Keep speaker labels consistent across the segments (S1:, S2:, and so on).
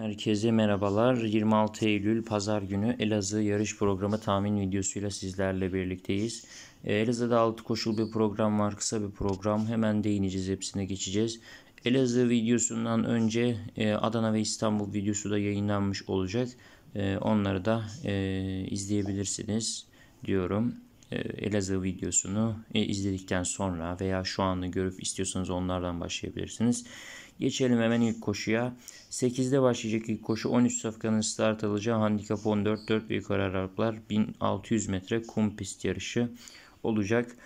S1: Herkese merhabalar. 26 Eylül Pazar günü Elazığ yarış programı tahmin videosuyla sizlerle birlikteyiz. Ee, Elazığ'da 6 koşul bir program var. Kısa bir program. Hemen değineceğiz. Hepsine geçeceğiz. Elazığ videosundan önce e, Adana ve İstanbul videosu da yayınlanmış olacak. E, onları da e, izleyebilirsiniz diyorum. Elazığ videosunu izledikten sonra veya şu anı görüp istiyorsanız onlardan başlayabilirsiniz. Geçelim hemen ilk koşuya. 8'de başlayacak ilk koşu 13 safkanın start alacağı handikap 14 4 ve yukarı 1600 metre kum pist yarışı olacak.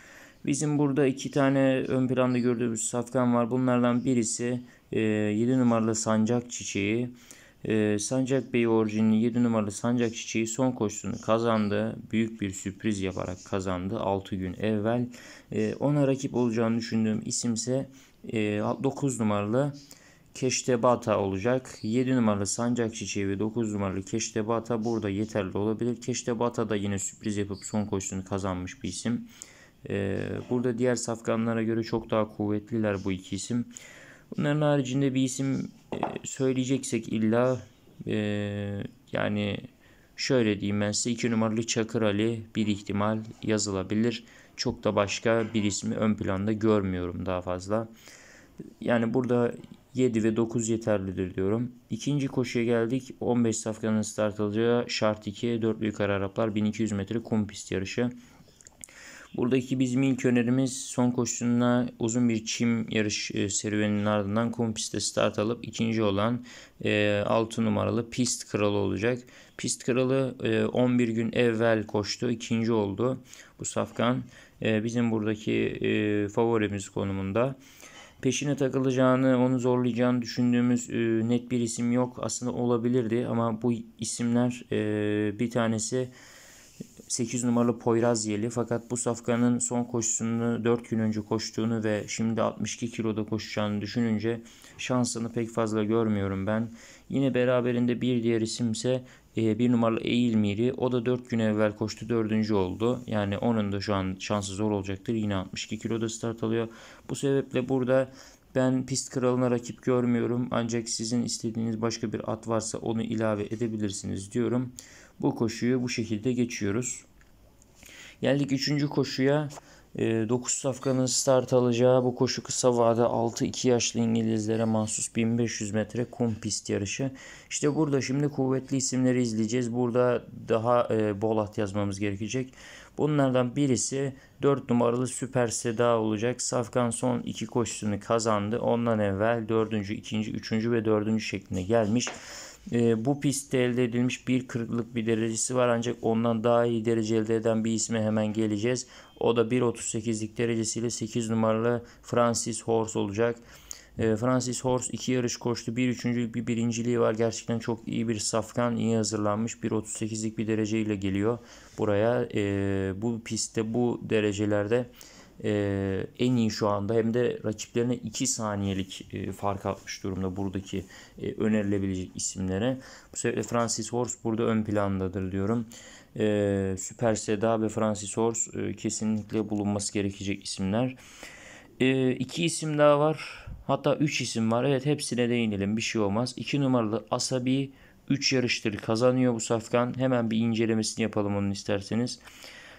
S1: Bizim burada iki tane ön planda gördüğümüz safkan var. Bunlardan birisi e, 7 numaralı sancak çiçeği. E, sancak Bey orijinli 7 numaralı sancak çiçeği son koşusunu kazandı. Büyük bir sürpriz yaparak kazandı 6 gün evvel. E, ona rakip olacağını düşündüğüm isimse ise 9 ee, numaralı keştebata olacak. 7 numaralı sancak çiçeği ve 9 numaralı keştebata burada yeterli olabilir. Keştebata da yine sürpriz yapıp son koşusunu kazanmış bir isim. Ee, burada diğer safkanlara göre çok daha kuvvetliler bu iki isim. Bunların haricinde bir isim e, söyleyeceksek illa e, yani şöyle diyeyim ben size 2 numaralı Çakır Ali bir ihtimal yazılabilir. Çok da başka bir ismi ön planda görmüyorum daha fazla. Yani burada 7 ve 9 yeterlidir diyorum. İkinci koşuya geldik. 15 safkanın start alacağı şart 2 4 büyük Araplar 1200 metre kum pist yarışı. Buradaki bizim ilk önerimiz son koşusunda uzun bir çim yarış e, serüveninin ardından kum pistte start alıp ikinci olan e, 6 numaralı pist kralı olacak. Pist kralı e, 11 gün evvel koştu ikinci oldu bu safkan. E, bizim buradaki e, favorimiz konumunda peşine takılacağını, onu zorlayacağını düşündüğümüz e, net bir isim yok. Aslında olabilirdi ama bu isimler e, bir tanesi 8 numaralı Poyraz Yeli fakat bu safkanın son koşusunu 4 gün önce koştuğunu ve şimdi 62 kiloda koşacağını düşününce şansını pek fazla görmüyorum ben. Yine beraberinde bir diğer isim ise e, bir numaralı Eğilmiri o da 4 gün evvel koştu 4. oldu. Yani onun da şu an şansı zor olacaktır. Yine 62 kiloda start alıyor. Bu sebeple burada ben pist kralına rakip görmüyorum ancak sizin istediğiniz başka bir at varsa onu ilave edebilirsiniz diyorum. Bu koşuyu bu şekilde geçiyoruz. Geldik 3. koşuya. 9 ee, safkanın start alacağı bu koşu kısa vade 6-2 yaşlı İngilizlere mahsus 1500 metre kum pist yarışı. İşte burada şimdi kuvvetli isimleri izleyeceğiz. Burada daha e, bol at yazmamız gerekecek. Bunlardan birisi 4 numaralı Süper Seda olacak. Safkan son 2 koşusunu kazandı. Ondan evvel 4. 2. 3. ve 4. şeklinde gelmiş. E, bu pistte elde edilmiş bir kırıklık bir derecesi var ancak ondan daha iyi derece elde eden bir isme hemen geleceğiz. O da 1.38'lik derecesiyle 8 numaralı Francis Horse olacak. E, Francis Horse iki yarış koştu. Bir üçüncülük bir birinciliği var. Gerçekten çok iyi bir safkan. iyi hazırlanmış. 1.38'lik bir dereceyle geliyor buraya. E, bu pistte bu derecelerde e, en iyi şu anda hem de rakiplerine 2 saniyelik e, fark atmış durumda buradaki e, önerilebilecek isimlere. Bu sebeple Francis Horst burada ön plandadır diyorum. E, Süper Seda ve Francis Horst e, kesinlikle bulunması gerekecek isimler. E, iki isim daha var. Hatta 3 isim var. Evet hepsine değinelim bir şey olmaz. 2 numaralı Asabi 3 yarıştır kazanıyor bu Safkan. Hemen bir incelemesini yapalım onun isterseniz.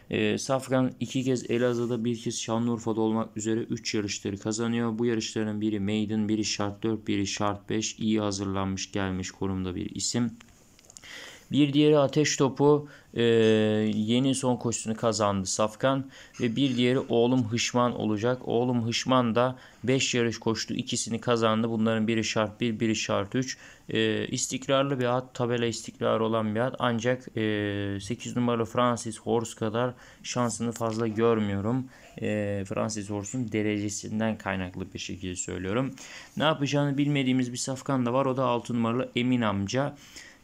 S1: E, ee, Safkan iki kez Elazığ'da bir kez Şanlıurfa'da olmak üzere 3 yarışları kazanıyor. Bu yarışların biri Maiden, biri Şart 4, biri Şart 5. İyi hazırlanmış gelmiş konumda bir isim. Bir diğeri ateş topu e, yeni son koşusunu kazandı Safkan. Ve bir diğeri oğlum Hışman olacak. Oğlum Hışman da 5 yarış koştu. ikisini kazandı. Bunların biri şart 1, bir, biri şart 3. E, istikrarlı bir at. Tabela istikrarı olan bir at. Ancak e, 8 numaralı Francis Horse kadar şansını fazla görmüyorum. E, Francis Horse'un derecesinden kaynaklı bir şekilde söylüyorum. Ne yapacağını bilmediğimiz bir Safkan da var. O da 6 numaralı Emin amca.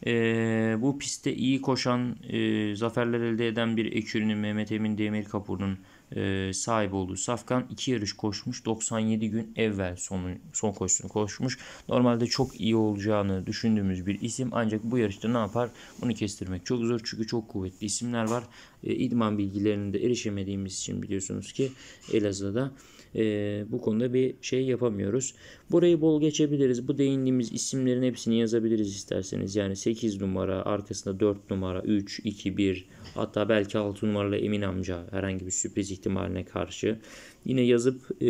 S1: Ee, bu pistte iyi koşan, e, zaferler elde eden bir ekürünün Mehmet Emin Demirkapur'un e, sahip olduğu Safkan 2 yarış koşmuş. 97 gün evvel son, son koşusunu koşmuş. Normalde çok iyi olacağını düşündüğümüz bir isim. Ancak bu yarışta ne yapar? Bunu kestirmek çok zor. Çünkü çok kuvvetli isimler var. E, idman bilgilerine de erişemediğimiz için biliyorsunuz ki Elazığ'da e, bu konuda bir şey yapamıyoruz. Burayı bol geçebiliriz. Bu değindiğimiz isimlerin hepsini yazabiliriz isterseniz. Yani 8 numara, arkasında 4 numara, 3, 2, 1 hatta belki 6 numaralı Emin amca herhangi bir sürpriz ihtimaline karşı. Yine yazıp e,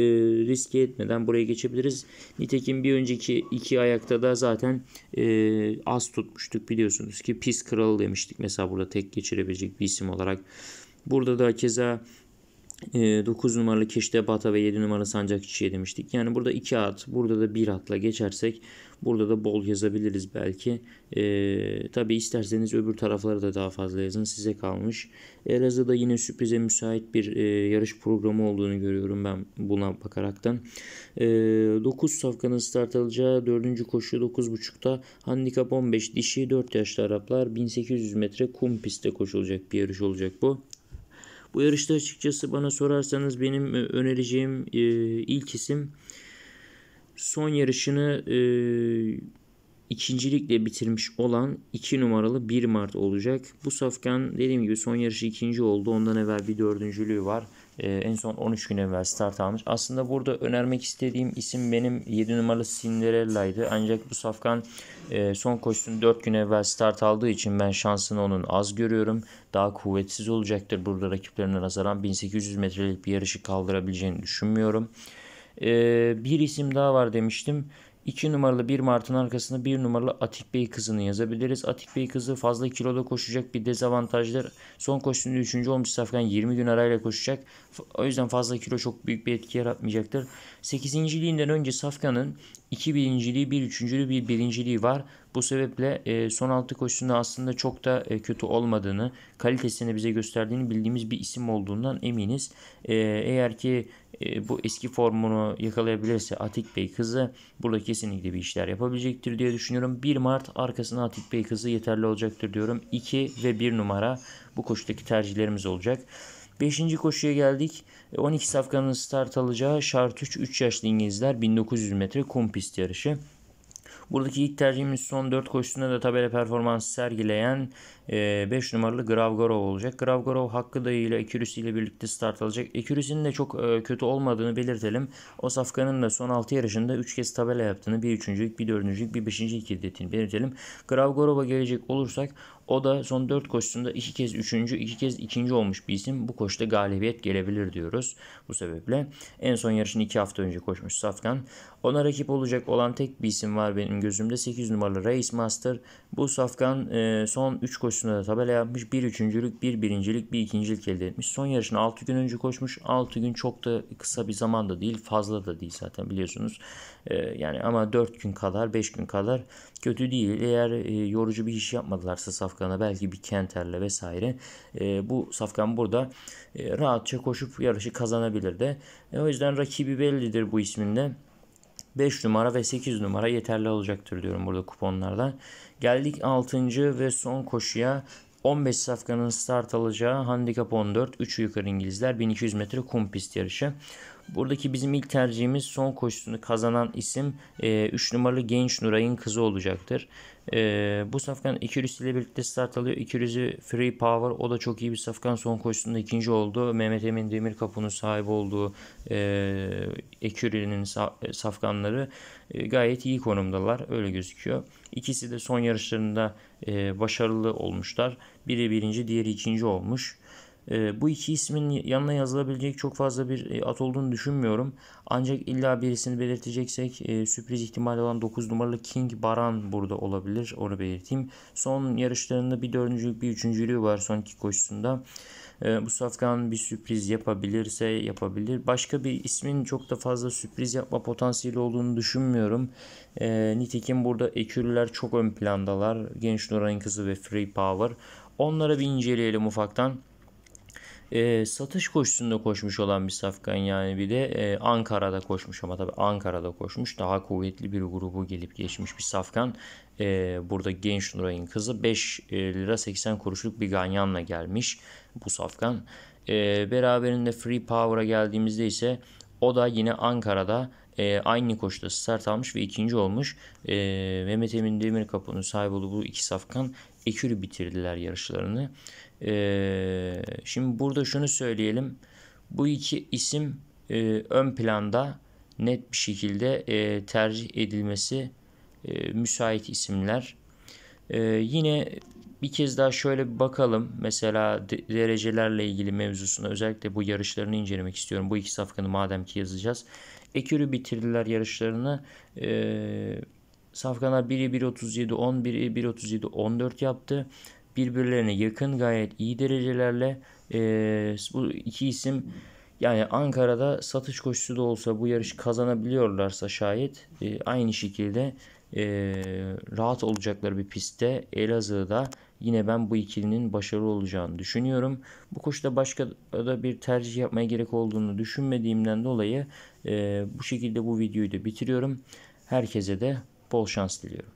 S1: riske etmeden buraya geçebiliriz. Nitekim bir önceki iki ayakta da zaten e, az tutmuştuk biliyorsunuz ki pis kralı demiştik. Mesela burada tek geçirebilecek bir isim olarak. Burada da keza 9 ee, numaralı keşte bata ve 7 numaralı sancak çiçeği demiştik. Yani burada 2 at, burada da 1 atla geçersek burada da bol yazabiliriz belki. E, ee, Tabi isterseniz öbür taraflara da daha fazla yazın size kalmış. Ee, Elazığ'da yine sürprize müsait bir e, yarış programı olduğunu görüyorum ben buna bakaraktan. E, 9 safkanın start alacağı 4. koşu 9.30'da handikap 15 dişi 4 yaşlı Araplar 1800 metre kum pistte koşulacak bir yarış olacak bu. Bu yarışta açıkçası bana sorarsanız benim e, önereceğim e, ilk isim son yarışını e, ikincilikle bitirmiş olan 2 numaralı 1 Mart olacak. Bu Safkan dediğim gibi son yarışı ikinci oldu. Ondan evvel bir dördüncülüğü var. Ee, en son 13 gün evvel start almış. Aslında burada önermek istediğim isim benim 7 numaralı Cinderella'ydı. Ancak bu Safkan e, son koşusun 4 gün evvel start aldığı için ben şansını onun az görüyorum. Daha kuvvetsiz olacaktır burada rakiplerine nazaran. 1800 metrelik bir yarışı kaldırabileceğini düşünmüyorum. Ee, bir isim daha var demiştim. 2 numaralı 1 Mart'ın arkasında 1 numaralı Atik Bey kızını yazabiliriz. Atik Bey kızı fazla kiloda koşacak bir dezavantajdır. Son koşusunda 3. olmuş Safkan 20 gün arayla koşacak. O yüzden fazla kilo çok büyük bir etki yaratmayacaktır. Sekizinciliğinden önce Safkan'ın 2. birinciliği, bir üçüncülüğü, bir birinciliği var. Bu sebeple e, son altı koşusunda aslında çok da e, kötü olmadığını, kalitesini bize gösterdiğini bildiğimiz bir isim olduğundan eminiz. E, eğer ki e, bu eski formunu yakalayabilirse Atik Bey kızı burada kesinlikle bir işler yapabilecektir diye düşünüyorum. 1 Mart arkasına Atik Bey kızı yeterli olacaktır diyorum. 2 ve 1 numara bu koşudaki tercihlerimiz olacak. Beşinci koşuya geldik. 12 e, safkanın start alacağı şart 3 3 yaşlı İngilizler 1900 metre kum pist yarışı. Buradaki ilk tercihimiz son 4 koşusunda da tabela performansı sergileyen 5 e, numaralı Gravgorov olacak. Gravgorov hakkı dayıyla Ekürüs ile birlikte start alacak. Ekürüs'ün de çok e, kötü olmadığını belirtelim. O safkanın da son 6 yarışında 3 kez tabela yaptığını, bir üçüncülük, bir dördüncülük, bir beşincilik ettiğini belirtelim. Gravgorov'a gelecek olursak o da son 4 koşusunda 2 kez 3. 2 kez 2. olmuş bir isim. Bu koşuda galibiyet gelebilir diyoruz bu sebeple. En son yarışını 2 hafta önce koşmuş Safkan. Ona rakip olacak olan tek bir isim var benim gözümde. 8 numaralı Race Master. Bu Safkan e, son 3 koşusunda da tabela yapmış. 1 üçüncülük, 1 bir birincilik, 1 bir ikincilik elde etmiş. Son yarışını 6 gün önce koşmuş. 6 gün çok da kısa bir zaman da değil. Fazla da değil zaten biliyorsunuz. E, yani ama 4 gün kadar, 5 gün kadar kötü değil. Eğer e, yorucu bir iş yapmadılarsa Safkan'a belki bir Kenter'le vesaire e, bu Safkan burada e, rahatça koşup yarışı kazanabilir de. E, o yüzden rakibi bellidir bu isminde. 5 numara ve 8 numara yeterli olacaktır diyorum burada kuponlarda. Geldik 6. ve son koşuya 15 safkanın start alacağı handikap 14, 3 yukarı İngilizler 1200 metre kum pist yarışı. Buradaki bizim ilk tercihimiz son koşusunu kazanan isim 3 e, numaralı Genç Nuray'ın kızı olacaktır. E, bu safkan 200 ile birlikte start alıyor. 200'ü Free Power o da çok iyi bir safkan. Son koşusunda ikinci oldu. Mehmet Emin Demir Demirkapı'nın sahibi olduğu e, Ekürü'nün e, safkanları e, gayet iyi konumdalar. Öyle gözüküyor. İkisi de son yarışlarında e, başarılı olmuşlar. Biri birinci, diğeri ikinci olmuş. E, bu iki ismin yanına yazılabilecek çok fazla bir e, at olduğunu düşünmüyorum. Ancak illa birisini belirteceksek e, sürpriz ihtimali olan 9 numaralı King Baran burada olabilir. Onu belirteyim. Son yarışlarında bir dördüncülük bir üçüncülüğü var son iki koşusunda. E, bu safkan bir sürpriz yapabilirse yapabilir. Başka bir ismin çok da fazla sürpriz yapma potansiyeli olduğunu düşünmüyorum. E, nitekim burada ekürler çok ön plandalar. Genç Nuray'ın kızı ve Free Power. Onlara bir inceleyelim ufaktan e, satış koşusunda koşmuş olan bir Safkan yani bir de e, Ankara'da koşmuş ama tabii Ankara'da koşmuş daha kuvvetli bir grubu gelip geçmiş bir Safkan e, ee, burada Genç Nuray'ın kızı 5 e, lira 80 kuruşluk bir ganyanla gelmiş bu Safkan e, ee, beraberinde Free Power'a geldiğimizde ise o da yine Ankara'da e, aynı koşuda start almış ve ikinci olmuş. E, Mehmet Emin Demirkapı'nın sahibi olduğu bu iki safkan ekürü bitirdiler yarışlarını. E, şimdi burada şunu söyleyelim. Bu iki isim e, ön planda net bir şekilde e, tercih edilmesi e, müsait isimler. E, yine bir kez daha şöyle bir bakalım. Mesela de derecelerle ilgili mevzusuna özellikle bu yarışlarını incelemek istiyorum. Bu iki safkanı madem ki yazacağız. Ekürü bitirdiler yarışlarını. Ee, safkalar 1'i 1.37 10, 1'i 1.37 14 yaptı. Birbirlerine yakın gayet iyi derecelerle e, bu iki isim yani Ankara'da satış koşusu da olsa bu yarış kazanabiliyorlarsa şayet e, aynı şekilde e, rahat olacakları bir pistte Elazığ'da yine ben bu ikilinin başarılı olacağını düşünüyorum. Bu koşuda başka da bir tercih yapmaya gerek olduğunu düşünmediğimden dolayı e, bu şekilde bu videoyu da bitiriyorum. Herkese de bol şans diliyorum.